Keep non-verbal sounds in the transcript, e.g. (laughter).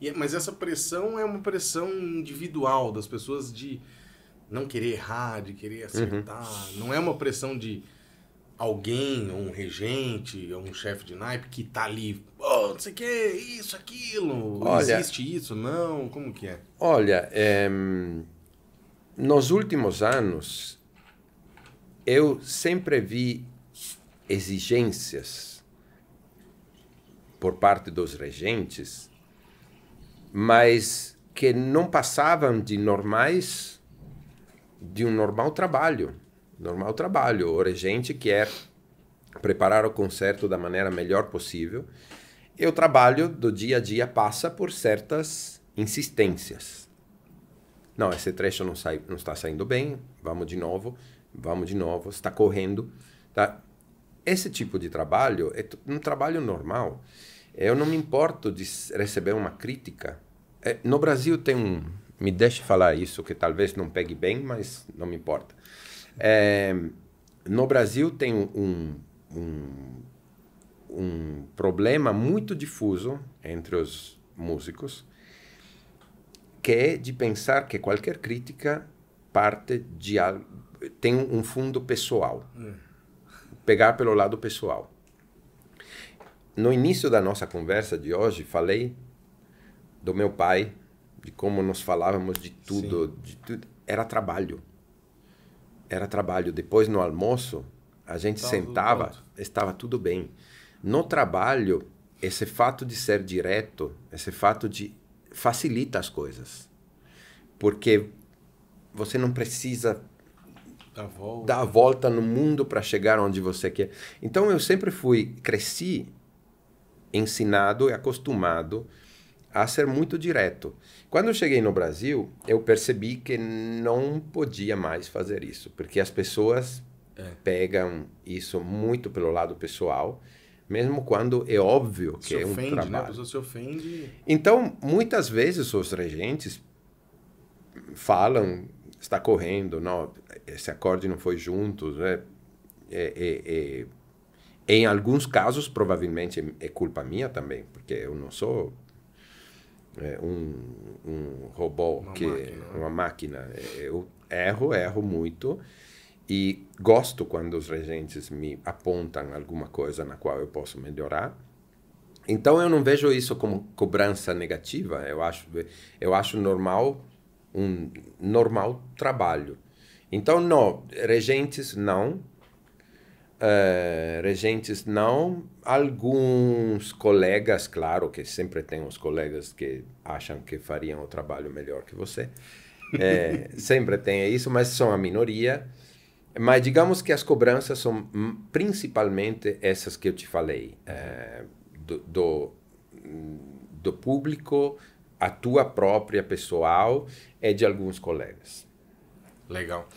E, é, mas essa pressão é uma pressão individual das pessoas de não querer errar, de querer uhum. acertar. Uhum. Não é uma pressão de alguém, ou um regente, ou um chefe de naipe que tá ali, oh, não sei o que, isso, aquilo, olha, existe isso, não, como que é? Olha, é, nos últimos anos, eu sempre vi exigências por parte dos regentes mas que não passavam de normais, de um normal trabalho. Normal trabalho. O gente quer é preparar o concerto da maneira melhor possível. E o trabalho do dia a dia passa por certas insistências. Não, esse trecho não, sai, não está saindo bem, vamos de novo, vamos de novo, está correndo. Tá? Esse tipo de trabalho é um trabalho normal. Eu não me importo de receber uma crítica. É, no Brasil tem um. Me deixe falar isso, que talvez não pegue bem, mas não me importa. É, no Brasil tem um, um, um problema muito difuso entre os músicos, que é de pensar que qualquer crítica parte de tem um fundo pessoal. Hum. Pegar pelo lado pessoal no início da nossa conversa de hoje, falei do meu pai, de como nós falávamos de tudo, de tudo. Era trabalho. Era trabalho. Depois no almoço, a gente sentava, tudo estava tudo bem. No trabalho, esse fato de ser direto, esse fato de facilita as coisas. Porque você não precisa dar a volta, dar a volta no mundo para chegar onde você quer. Então eu sempre fui, cresci ensinado e acostumado a ser muito direto. Quando eu cheguei no Brasil, eu percebi que não podia mais fazer isso, porque as pessoas é. pegam isso muito pelo lado pessoal, mesmo quando é óbvio que se é um ofende, trabalho. Né? A pessoa se ofende. Então, muitas vezes os regentes falam, está correndo, não, esse acorde não foi junto, né? É, é, é em alguns casos, provavelmente é culpa minha também, porque eu não sou é, um, um robô uma que máquina. uma máquina. Eu erro, erro muito e gosto quando os regentes me apontam alguma coisa na qual eu posso melhorar. Então eu não vejo isso como cobrança negativa. Eu acho eu acho normal um normal trabalho. Então não regentes não Uh, regentes não, alguns colegas, claro que sempre tem os colegas que acham que fariam o trabalho melhor que você, é, (laughs) sempre tem isso, mas são a minoria. Mas digamos que as cobranças são principalmente essas que eu te falei, é, do, do, do público, a tua própria pessoal e de alguns colegas. Legal.